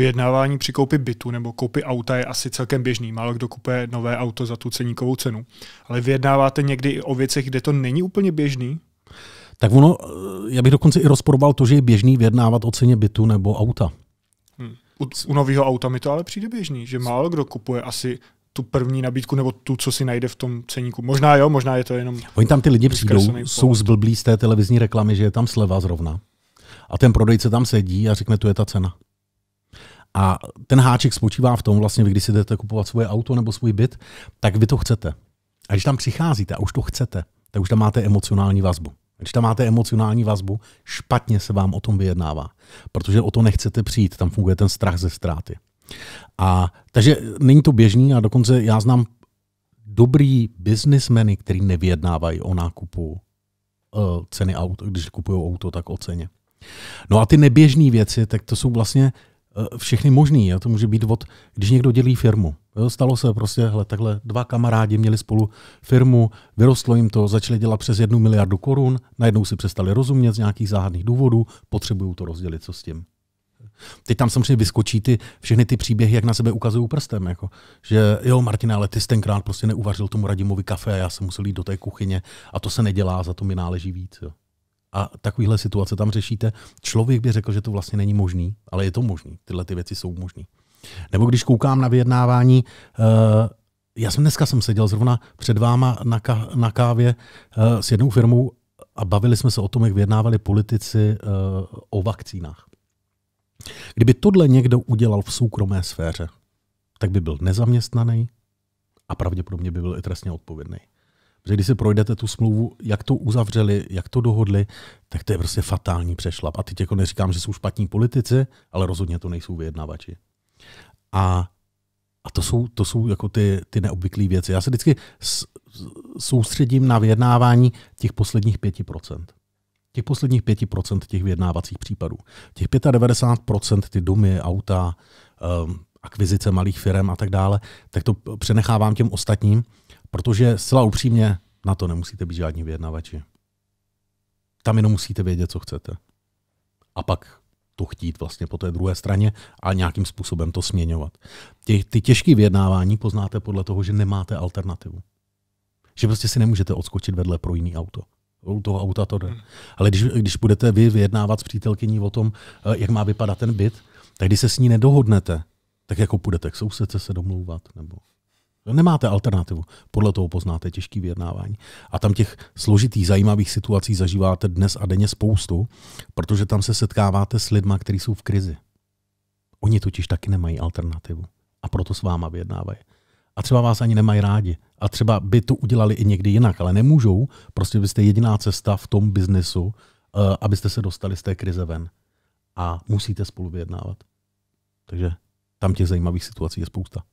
vyjednávání při koupi bytu nebo koupi auta je asi celkem běžný. Málo kdo kupuje nové auto za tu ceníkovou cenu. Ale vyjednáváte někdy i o věcech, kde to není úplně běžný? Tak ono, eh, já bych dokonce i rozporoval to, že je běžný vyjednávat o ceně bytu nebo auta. Hmm. U, u nového auta mi to ale přijde běžný, že málo kdo kupuje asi tu první nabídku nebo tu, co si najde v tom ceníku. Možná jo, možná je to jenom. Oni tam ty lidi přijdou, jsou zblblí z té televizní reklamy, že je tam sleva zrovna. A ten prodejce tam sedí a řekne, tu je ta cena. A ten háček spočívá v tom, vlastně vy, když si jdete kupovat svoje auto nebo svůj byt, tak vy to chcete. A když tam přicházíte a už to chcete, tak už tam máte emocionální vazbu. Když tam máte emocionální vazbu, špatně se vám o tom vyjednává, protože o to nechcete přijít, tam funguje ten strach ze ztráty. A takže není to běžný a dokonce já znám dobrý biznismeny, který nevyjednávají o nákupu uh, ceny auto, když kupují auto, tak o ceně. No a ty neběžné věci, tak to jsou vlastně Eh, všechny možný. Jo. To může být od, když někdo dělí firmu. Jo. Stalo se prostě, hele, takhle dva kamarádi měli spolu firmu, vyrostlo jim to, začali dělat přes jednu miliardu korun, najednou si přestali rozumět z nějakých záhadných důvodů, potřebují to rozdělit, co s tím. Teď tam samozřejmě vyskočí ty, všechny ty příběhy, jak na sebe ukazují prstem. Jako, že jo, Martina, ale ty jsi tenkrát prostě neuvařil tomu Radimovi kafe, a já jsem musel jít do té kuchyně a to se nedělá, za to mi náleží víc. Jo a takovéhle situace tam řešíte. Člověk by řekl, že to vlastně není možný, ale je to možný. Tyhle ty věci jsou možný. Nebo když koukám na vyjednávání, eh, já jsem dneska jsem seděl zrovna před váma na, ka, na kávě eh, s jednou firmou a bavili jsme se o tom, jak vyjednávali politici eh, o vakcínách. Kdyby tohle někdo udělal v soukromé sféře, tak by byl nezaměstnaný a pravděpodobně by byl i trestně odpovědný. Protože když si projdete tu smlouvu, jak to uzavřeli, jak to dohodli, tak to je prostě fatální přešlap. A teď jako neříkám, že jsou špatní politici, ale rozhodně to nejsou vyjednavači. A, a to jsou, to jsou jako ty, ty neobvyklé věci. Já se vždycky soustředím na vyjednávání těch posledních 5%. Těch posledních 5% těch vyjednávacích případů. Těch 95% ty domy, auta, um, akvizice malých firm a tak dále, tak to přenechávám těm ostatním Protože zcela upřímně na to nemusíte být žádní vyjednavači. Tam jenom musíte vědět, co chcete. A pak to chtít vlastně po té druhé straně a nějakým způsobem to směňovat. Ty, ty těžké vyjednávání poznáte podle toho, že nemáte alternativu. Že prostě si nemůžete odskočit vedle pro jiný auto. U toho auta to jde. Hmm. Ale když, když budete vy vyjednávat s přítelkyní o tom, eh, jak má vypadat ten byt, tak když se s ní nedohodnete, tak jako půjdete k sousedce se domlouvat, nebo Nemáte alternativu. Podle toho poznáte těžký vyjednávání. A tam těch složitých, zajímavých situací zažíváte dnes a denně spoustu, protože tam se setkáváte s lidma, kteří jsou v krizi. Oni totiž taky nemají alternativu. A proto s váma vyjednávají. A třeba vás ani nemají rádi. A třeba by to udělali i někdy jinak, ale nemůžou. Prostě vy jste jediná cesta v tom biznesu, eh, abyste se dostali z té krize ven. A musíte spolu vyjednávat. Takže tam těch zajímavých situací je spousta.